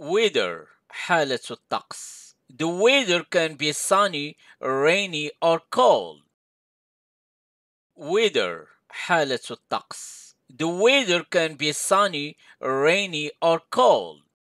Weather حالة الطقس The weather can be sunny, rainy or cold. Weather حالة الطقس The weather can be sunny, rainy or cold.